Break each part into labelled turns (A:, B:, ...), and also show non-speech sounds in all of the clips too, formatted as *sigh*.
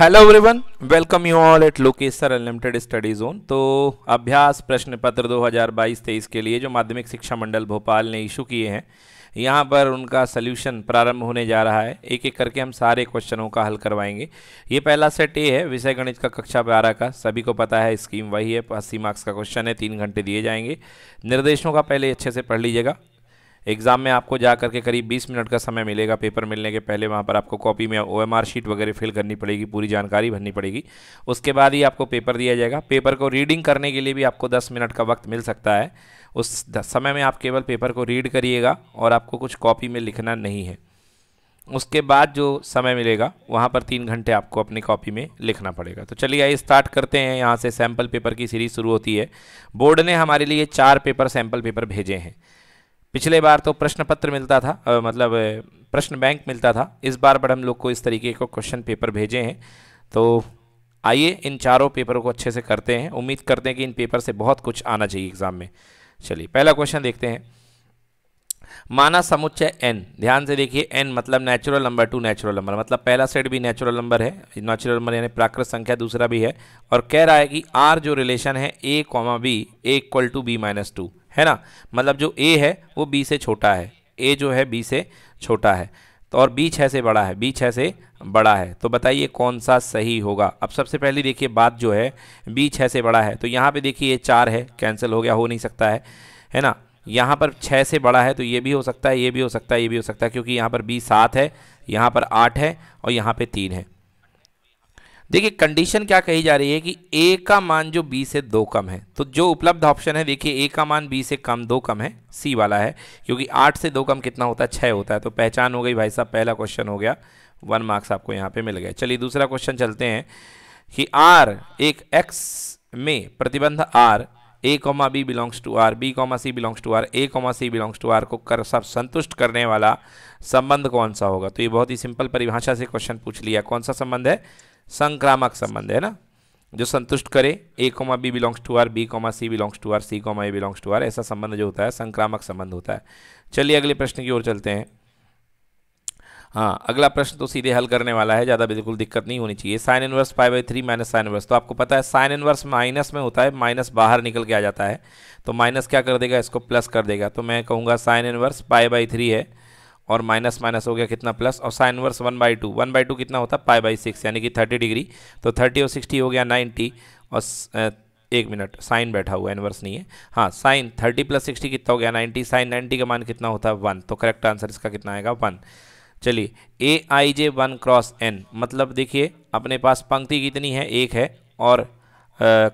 A: Hello everyone welcome you all at लोकेसर unlimited study zone तो अभ्यास प्रश्न पत्र 2022-23 के लिए जो माध्यमिक शिक्षा मंडल भोपाल ने इशू किए हैं यहाँ पर उनका सोल्यूशन प्रारंभ होने जा रहा है एक एक करके हम सारे क्वेश्चनों का हल करवाएंगे ये पहला सेट ए है विषय गणित का कक्षा बारह का सभी को पता है स्कीम वही है अस्सी मार्क्स का क्वेश्चन है तीन घंटे दिए जाएंगे निर्देशों का पहले अच्छे से पढ़ लीजिएगा एग्ज़ाम में आपको जा करके करीब 20 मिनट का समय मिलेगा पेपर मिलने के पहले वहाँ पर आपको कॉपी में ओ शीट वगैरह फिल करनी पड़ेगी पूरी जानकारी भरनी पड़ेगी उसके बाद ही आपको पेपर दिया जाएगा पेपर को रीडिंग करने के लिए भी आपको दस मिनट का वक्त मिल सकता है उस समय में आप केवल पेपर को रीड करिएगा और आपको कुछ कॉपी में लिखना नहीं है उसके बाद जो समय मिलेगा वहाँ पर तीन घंटे आपको अपनी कॉपी में लिखना पड़ेगा तो चलिए आइए स्टार्ट करते हैं यहाँ से सैम्पल पेपर की सीरीज़ शुरू होती है बोर्ड ने हमारे लिए चार पेपर सैम्पल पेपर भेजे हैं पिछले बार तो प्रश्न पत्र मिलता था आ, मतलब प्रश्न बैंक मिलता था इस बार पर हम लोग को इस तरीके का क्वेश्चन पेपर भेजे हैं तो आइए इन चारों पेपरों को अच्छे से करते हैं उम्मीद करते हैं कि इन पेपर से बहुत कुछ आना चाहिए एग्ज़ाम में चलिए पहला क्वेश्चन देखते हैं माना समुच्चय एन ध्यान से देखिए एन मतलब natural number to natural number मतलब पहला सेट भी नेचुरल नंबर है नेचुरल नंबर यानी प्राकृत संख्या दूसरा भी है और कह रहा है कि आर जो रिलेशन है A comma B A equal to B minus two है ना मतलब जो ए है वो बी से छोटा है ए जो है बी से छोटा है तो और बी छः से बड़ा है बी छः से बड़ा है तो बताइए कौन सा सही होगा अब सबसे पहले देखिए बात जो है बी छः से बड़ा है तो यहाँ पे देखिए ये चार है कैंसिल हो गया हो नहीं सकता है है ना यहाँ पर छः से बड़ा है तो ये भी हो सकता है ये भी हो सकता है ये भी हो सकता है क्योंकि यहाँ पर बी सात है यहाँ पर आठ है और यहाँ पर तीन है देखिए कंडीशन क्या कही जा रही है कि ए का मान जो बी से दो कम है तो जो उपलब्ध ऑप्शन है देखिए ए का मान बी से कम दो कम है सी वाला है क्योंकि आठ से दो कम कितना होता है छः होता है तो पहचान हो गई भाई साहब पहला क्वेश्चन हो गया वन मार्क्स आपको यहाँ पे मिल गए चलिए दूसरा क्वेश्चन चलते हैं कि आर एक एक्स में प्रतिबंध R A comma B belongs to R B comma C belongs to R A comma C belongs to R को कर सब संतुष्ट करने वाला संबंध कौन सा होगा तो ये बहुत ही सिंपल परिभाषा से क्वेश्चन पूछ लिया कौन सा संबंध है संक्रामक संबंध है ना जो संतुष्ट करे A comma B belongs to R B comma C belongs to R C comma A belongs to R ऐसा संबंध जो होता है संक्रामक संबंध होता है चलिए अगले प्रश्न की ओर चलते हैं हाँ अगला प्रश्न तो सीधे हल करने वाला है ज़्यादा बिल्कुल दिक्कत नहीं होनी चाहिए sine inverse five by three minus sine inverse तो आपको पता है साइन इनवर्स माइनस में होता है माइनस बाहर निकल के आ जाता है तो माइनस क्या कर देगा इसको प्लस कर देगा तो मैं कहूँगा sine inverse five by three है और माइनस माइनस हो गया कितना प्लस और sine inverse one by two one by two कितना होता है फाइव बाई सिक्स यानी कि थर्टी डिग्री तो थर्टी और सिक्सटी हो गया नाइन्टी और एक मिनट साइन बैठा हुआ इनवर्स नहीं है हाँ साइन थर्टी प्लस सिक्सटी कितना हो गया नाइन्टी साइन नाइन्टी का मान कितना होता है वन तो करेक्ट आंसर इसका कितना आएगा वन चलिए A I J one cross N मतलब देखिए अपने पास पंक्ति कितनी है एक है और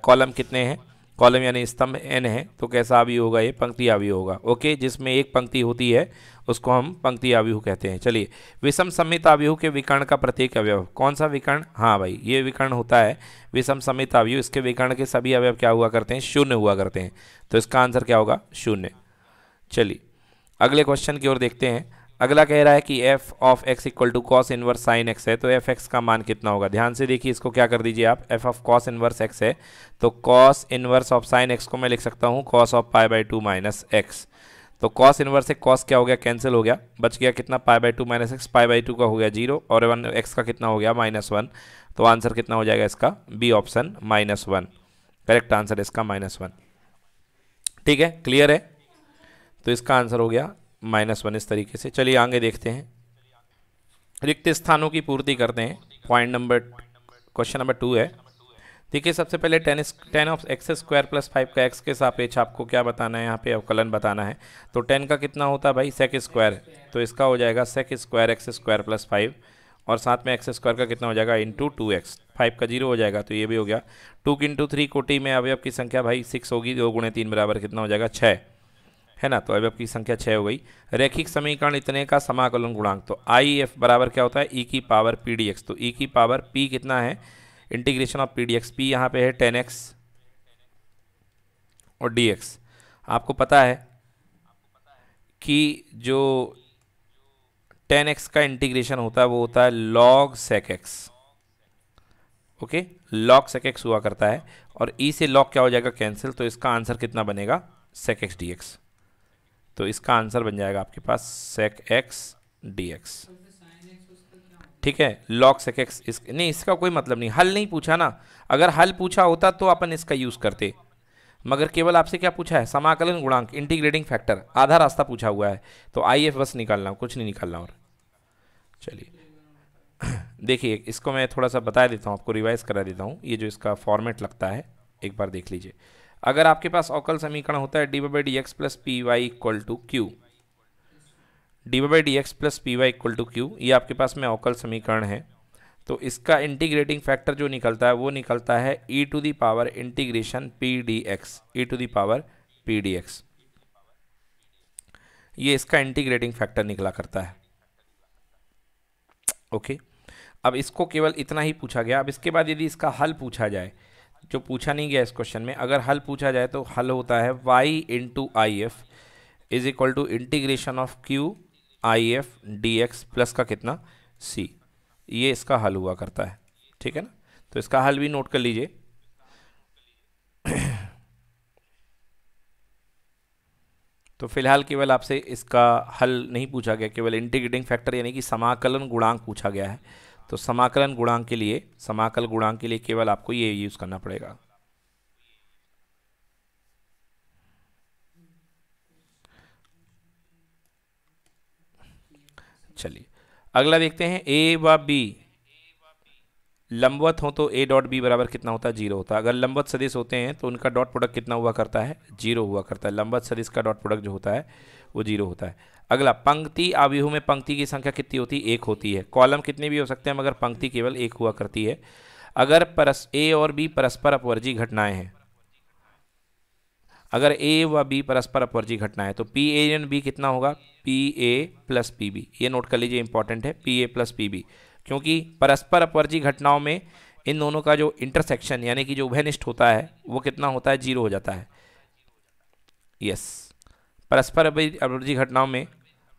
A: कॉलम कितने हैं कॉलम यानी स्तंभ एन है तो कैसा अभी होगा ये पंक्ति आवी होगा ओके जिसमें एक पंक्ति होती है उसको हम पंक्ति आव्यूह कहते हैं चलिए विषम समित आव्यूह के विकर्ण का प्रत्येक अवयव कौन सा विकर्ण हाँ भाई ये विकर्ण होता है विषम समित आव्यूह इसके विकर्ण के सभी अवयव क्या हुआ करते हैं शून्य हुआ करते हैं तो इसका आंसर क्या होगा शून्य चलिए अगले क्वेश्चन की ओर देखते हैं अगला कह रहा है कि F of X equal to cos inverse sine X है तो एफ एक्स का मान कितना होगा ध्यान से देखिए इसको क्या कर दीजिए आप F of cos inverse X है तो cos inverse of sine X को मैं लिख सकता हूँ cos of pi by two minus X तो कॉस इनवर्स एक कॉस क्या हो गया कैंसिल हो गया बच गया कितना pi by two minus X pi by two का हो गया जीरो और वन एक्स का कितना हो गया माइनस वन तो आंसर कितना हो जाएगा इसका B option minus one correct answer इसका माइनस वन ठीक है क्लियर है तो इसका आंसर हो गया माइनस वन इस तरीके से चलिए आगे देखते हैं रिक्त स्थानों की पूर्ति करते हैं point number question number two है देखिए सबसे पहले tan tan of X square plus five का एक्स के सापेक्ष आपको क्या बताना है यहाँ पे अवकलन बताना है तो टेन का कितना होता है भाई सेक स्क्वायर तो इसका हो जाएगा sec square X square plus five और साथ में एक्स स्क्वायर का कितना हो जाएगा इंटू टू एक्स फाइव का जीरो हो जाएगा तो ये भी हो गया टू इंटू थ्री कोटी में अवयव की संख्या भाई सिक्स होगी दो गुणे तीन बराबर कितना हो जाएगा छः है ना तो अवयव की संख्या छः हो गई रैखिक समीकरण इतने का समाकलन गुणांक तो आई एफ बराबर क्या होता है ई e की पावर पी डी एक्स तो ई e की पावर पी कितना है integration of P D X P यहाँ पे है टेन एक्स और डी एक्स आपको पता है कि जो टेन एक्स का इंटीग्रेशन होता है वो होता है log sec X okay log sec X हुआ करता है और ई e से लॉग क्या हो जाएगा कैंसिल तो इसका आंसर कितना बनेगा सेक एक्स डी एक्स तो इसका आंसर बन जाएगा आपके पास सेक एक्स डी एक्स ठीक है लॉक सेक एक्स इस नहीं इसका कोई मतलब नहीं हल नहीं पूछा ना अगर हल पूछा होता तो अपन इसका यूज़ करते मगर केवल आपसे क्या पूछा है समाकलन गुणांक इंटीग्रेटिंग फैक्टर आधा रास्ता पूछा हुआ है तो आई एफ बस निकालना कुछ नहीं निकालना और चलिए *laughs* देखिए इसको मैं थोड़ा सा बता देता हूँ आपको रिवाइज़ करा देता हूँ ये जो इसका फॉर्मेट लगता है एक बार देख लीजिए अगर आपके पास अवकल समीकरण होता है D by D X plus P Y equal to Q D by D X plus P Y equal to Q ये आपके पास में अवकल समीकरण है तो इसका इंटीग्रेटिंग फैक्टर जो निकलता है वो निकलता है E to the power integration P D X E to the power P D X ये इसका इंटीग्रेटिंग फैक्टर निकला करता है ओके okay. अब इसको केवल इतना ही पूछा गया अब इसके बाद यदि इसका हल पूछा जाए जो पूछा नहीं गया इस क्वेश्चन में अगर हल पूछा जाए तो हल होता है Y into I F is equal to integration of Q I F D X plus का कितना सी ये इसका हल हुआ करता है ठीक है ना तो इसका हल भी नोट कर लीजिए *clears throat* तो फिलहाल केवल आपसे इसका हल नहीं पूछा गया केवल इंटीग्रेटिंग फैक्टर यानी कि समाकलन गुणांक पूछा गया है तो समाकलन गुणांक के लिए समाकल गुणांक के लिए केवल आपको ये यूज़ करना पड़ेगा चलिए अगला देखते हैं ए व बी लंबवत हो तो ए डॉट बी बराबर कितना होता है जीरो होता है अगर लंबवत सदिश होते हैं तो उनका डॉट प्रोडक्ट कितना हुआ करता है जीरो हुआ करता है लंबवत सदिश का डॉट प्रोडक्ट जो होता है वो जीरो होता है अगला पंक्ति आव्यूह में पंक्ति की संख्या कितनी होती है एक होती है कॉलम कितने भी हो सकते हैं मगर पंक्ति केवल एक हुआ करती है अगर परस ए और बी परस्पर अपवर्जी घटनाएं हैं अगर ए व बी परस्पर अपवर्जी घटना है तो पी ए एन बी कितना होगा P A plus P B ये नोट कर लीजिए इंपॉर्टेंट है P A plus P B क्योंकि परस्पर अपवर्जी घटनाओं में इन दोनों का जो इंटरसेक्शन यानी कि जो उभयनिष्ठ होता है वो कितना होता है जीरो हो जाता है यस yes. परस्पर अवरोधी घटनाओं में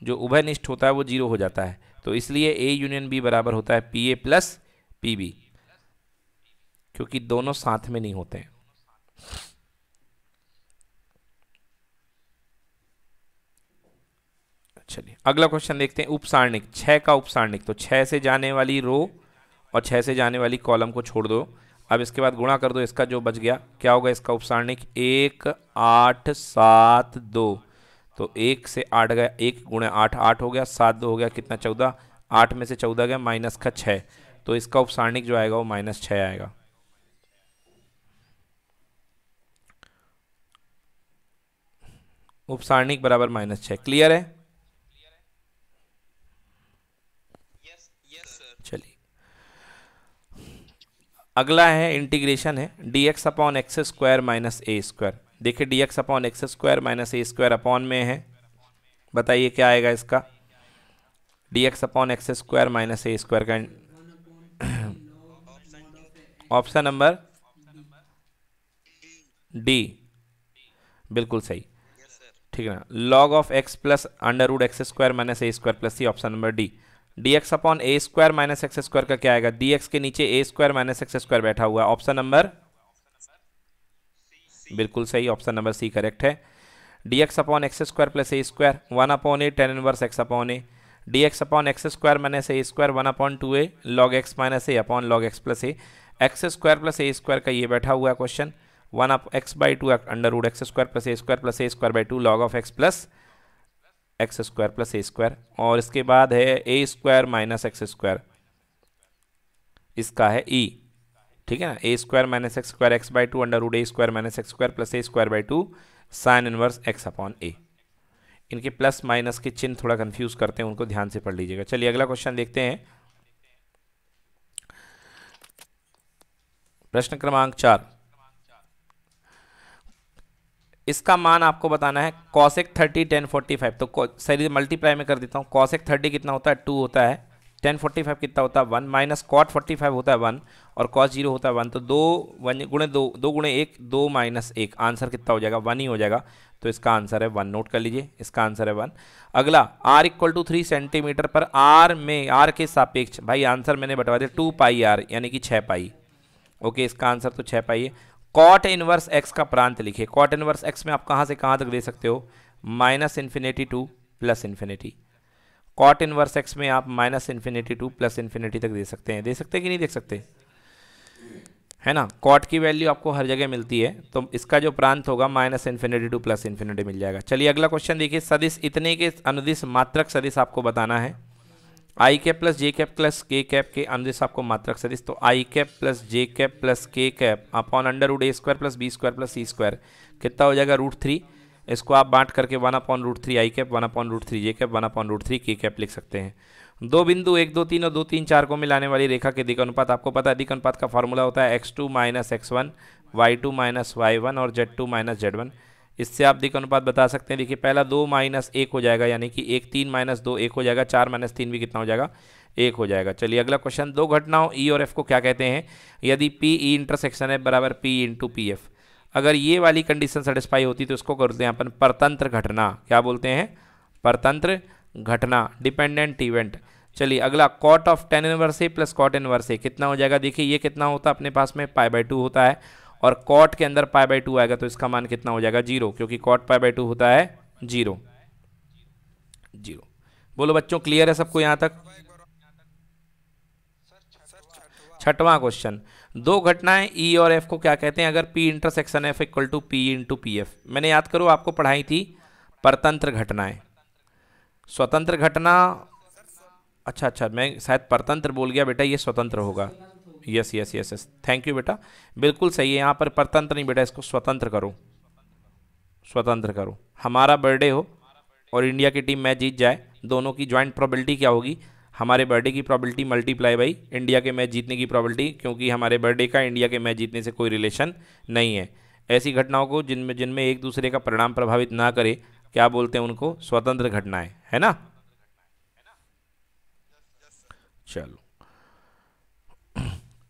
A: जो उभयनिष्ठ होता है वो जीरो हो जाता है तो इसलिए ए यूनियन बी बराबर होता है P A plus P B क्योंकि दोनों साथ में नहीं होते हैं चलिए अगला क्वेश्चन देखते हैं उपसारणिक छः का उपसारणिक तो छः से जाने वाली रो और छः से जाने वाली कॉलम को छोड़ दो अब इसके बाद गुणा कर दो इसका जो बच गया क्या होगा इसका उपसारणिक एक आठ सात दो तो एक से आठ गया एक गुणा आठ आठ हो गया सात दो हो गया कितना चौदह आठ में से चौदह गया माइनस का छः तो इसका उपसारणिक जो आएगा वो माइनस छः आएगा उपसारणिक बराबर माइनस छः क्लियर है चलिए अगला है इंटीग्रेशन है D X upon X square minus A square देखिए dx X upon X square minus A square upon में है बताइए क्या आएगा इसका dx X upon X square minus A square का ऑप्शन नंबर डी बिल्कुल सही ठीक है ना log of X plus under root X square minus A square plus C option number D D X upon A square minus X square का क्या आएगा dx के नीचे A square minus X square बैठा हुआ है ऑप्शन नंबर बिल्कुल सही ऑप्शन नंबर सी करेक्ट है D X upon X square plus A square one upon A tan inverse X upon A D X upon X square minus A square one upon two A log X minus A upon log X plus A X square plus A square का ये बैठा हुआ question one up X by two under root X square plus A square plus A square by two log of X plus X square plus A square और इसके बाद है A square minus X square इसका है E e. ठीक है ना A square minus X square X by two under root A square minus X square plus A square by two sine inverse X upon A इनके plus minus के चिन्ह थोड़ा confuse करते हैं उनको ध्यान से पढ़ लीजिएगा चलिए अगला क्वेश्चन देखते हैं प्रश्न क्रमांक चार इसका मान आपको बताना है cosec thirty tan forty five तो सही मल्टीप्लाई में कर देता हूँ कॉसेक थर्टी कितना होता है टू होता है टेन फोर्टी फाइव कितना होता है one minus cot forty five होता है वन और कॉस जीरो होता है वन तो दो वन गुणे दो दो गुणे एक दो माइनस एक आंसर कितना हो जाएगा वन ही हो जाएगा तो इसका आंसर है वन नोट कर लीजिए इसका आंसर है वन अगला R equal to three centimetre पर आर में आर के सापेक्ष भाई आंसर मैंने बटवा दिया टू पाई आर यानी कि छः पाई ओके इसका आंसर तो छः पाई है कॉट इनवर्स एक्स का प्रांत लिखिए कॉट इनवर्स एक्स में आप कहाँ से कहाँ तक दे सकते हो minus infinity to plus infinity cot inverse X में आप minus infinity to plus infinity तक दे सकते हैं दे सकते हैं कि नहीं देख सकते है ना कॉट की वैल्यू आपको हर जगह मिलती है तो इसका जो प्रांत होगा minus infinity to plus infinity मिल जाएगा चलिए अगला क्वेश्चन देखिए सदिश इतने के अनुदिश मात्रक सदिश आपको बताना है I cap plus J cap plus K cap के अनुदिश आपको मात्रक सदिश तो I cap plus J cap plus K cap upon under root A square plus B square plus C square कितना हो जाएगा रूट थ्री इसको आप बांट करके one upon root three I cap one upon root three J cap one upon root three K cap लिख सकते हैं दो बिंदु एक दो तीन और दो तीन चार को मिलाने वाली रेखा के दिक अनुपात आपको पता है दिक अनुपात का फॉर्मूला होता है X two minus X one Y two minus Y one और Z two minus Z one इससे आप दिक अनुपात बता सकते हैं देखिए पहला दो माइनस एक हो जाएगा यानी कि एक तीन माइनस दो एक हो जाएगा चार माइनस तीन भी कितना हो जाएगा एक हो जाएगा चलिए अगला क्वेश्चन दो घटनाओं ई और एफ को क्या कहते हैं यदि पी ई इंटरसेक्शन एफ बराबर पी इंटू पी एफ अगर ये वाली कंडीशन सेटिस्फाई होती तो इसको करते हैं अपन परतंत्र घटना क्या बोलते हैं परतंत्र घटना डिपेंडेंट इवेंट चलिए अगला cot of tan inverse A plus cot inverse A कितना हो जाएगा देखिए ये कितना होता है अपने पास में पाई बाई टू होता है और कॉट के अंदर पाई बाई टू आएगा तो इसका मान कितना हो जाएगा जीरो क्योंकि कॉट पाई बाई टू होता है जीरो जीरो बोलो बच्चों क्लियर है सबको यहाँ तक छठवां क्वेश्चन दो घटनाएं ई e और एफ को क्या कहते हैं अगर P intersection F equal to P into P F मैंने याद करो आपको पढ़ाई थी परतंत्र घटनाएं स्वतंत्र घटना अच्छा अच्छा मैं शायद परतंत्र बोल गया बेटा ये स्वतंत्र होगा yes yes yes yes thank you बेटा बिल्कुल सही है यहाँ पर परतंत्र नहीं बेटा इसको स्वतंत्र करो स्वतंत्र करो हमारा बर्थडे हो और इंडिया की टीम मैच जीत जाए दोनों की ज्वाइंट प्रॉबिलिटी क्या होगी हमारे बर्थडे की प्रॉबिलिटी मल्टीप्लाई बाई इंडिया के मैच जीतने की प्रॉबिलिटी क्योंकि हमारे बर्थडे का इंडिया के मैच जीतने से कोई रिलेशन नहीं है ऐसी घटनाओं को जिनमें जिनमें एक दूसरे का परिणाम प्रभावित ना करे क्या बोलते हैं उनको स्वतंत्र घटनाएं है, है ना चलो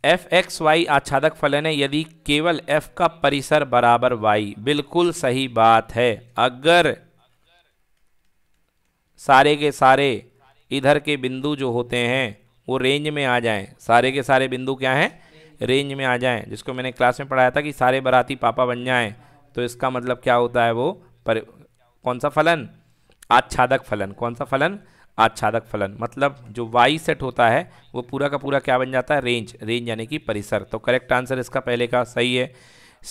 A: एफ एक्स वाई आच्छादक फलन है यदि केवल एफ का परिसर बराबर वाई बिल्कुल सही बात है अगर सारे के सारे इधर के बिंदु जो होते हैं वो रेंज में आ जाएं सारे के सारे बिंदु क्या हैं रेंज में आ जाएं जिसको मैंने क्लास में पढ़ाया था कि सारे बराती पापा बन जाएं तो इसका मतलब क्या होता है वो पर कौन सा फलन आच्छादक फलन कौन सा फलन आच्छादक फलन मतलब जो वाई सेट होता है वो पूरा का पूरा क्या बन जाता है रेंज रेंज यानी कि परिसर तो करेक्ट आंसर इसका पहले का सही है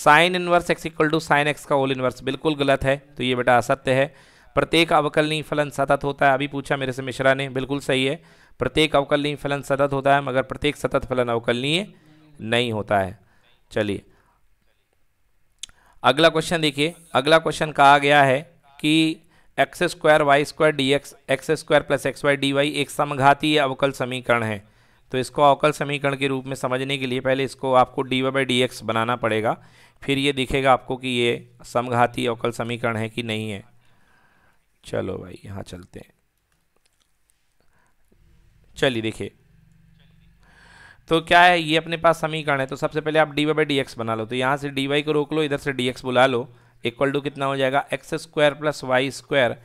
A: sine inverse X equal to sine X का होल इनवर्स बिल्कुल गलत है तो ये बेटा असत्य है प्रत्येक अवकलनीय फलन सतत होता है अभी पूछा मेरे से मिश्रा ने बिल्कुल सही है प्रत्येक अवकलनीय फलन सतत होता है मगर प्रत्येक सतत फलन अवकलनीय नहीं होता है चलिए अगला क्वेश्चन देखिए अगला क्वेश्चन कहा गया है कि X square Y square D X X square plus X Y D Y एक समघातीय अवकल समीकरण है तो इसको अवकल समीकरण के रूप में समझने के लिए पहले इसको आपको D Y by D X बनाना पड़ेगा फिर ये दिखेगा आपको कि ये समघाती अवकल समीकरण है कि नहीं है चलो भाई यहाँ चलते हैं चलिए देखिए तो क्या है ये अपने पास समीकरण है तो सबसे पहले आप D Y by D X बना लो तो यहाँ से डी वाई को रोक लो इधर से डी एक्स बुला लो इक्वल टू कितना हो जाएगा X square plus Y square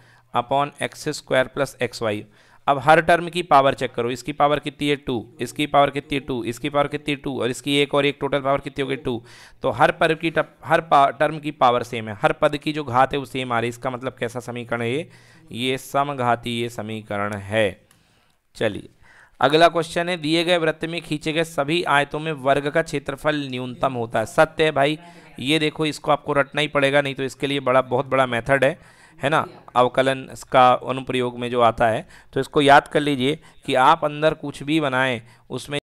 A: upon X square plus X Y अब हर टर्म की पावर चेक करो इसकी पावर कितनी है टू इसकी पावर कितनी है टू इसकी पावर कितनी है टू और इसकी एक और एक टोटल पावर कितनी होगी टू तो हर पर की टप, हर टर्म की पावर सेम है हर पद की जो घात है वो सेम आ रही है इसका मतलब कैसा समीकरण है ये ये समघातीय समीकरण है चलिए अगला क्वेश्चन है दिए गए वृत्त में खींचे गए सभी आयतों में वर्ग का क्षेत्रफल न्यूनतम होता है सत्य है भाई ये देखो इसको आपको रटना ही पड़ेगा नहीं तो इसके लिए बड़ा बहुत बड़ा मेथड है है ना अवकलन इसका अनुप्रयोग में जो आता है तो इसको याद कर लीजिए कि आप अंदर कुछ भी बनाएं उसमें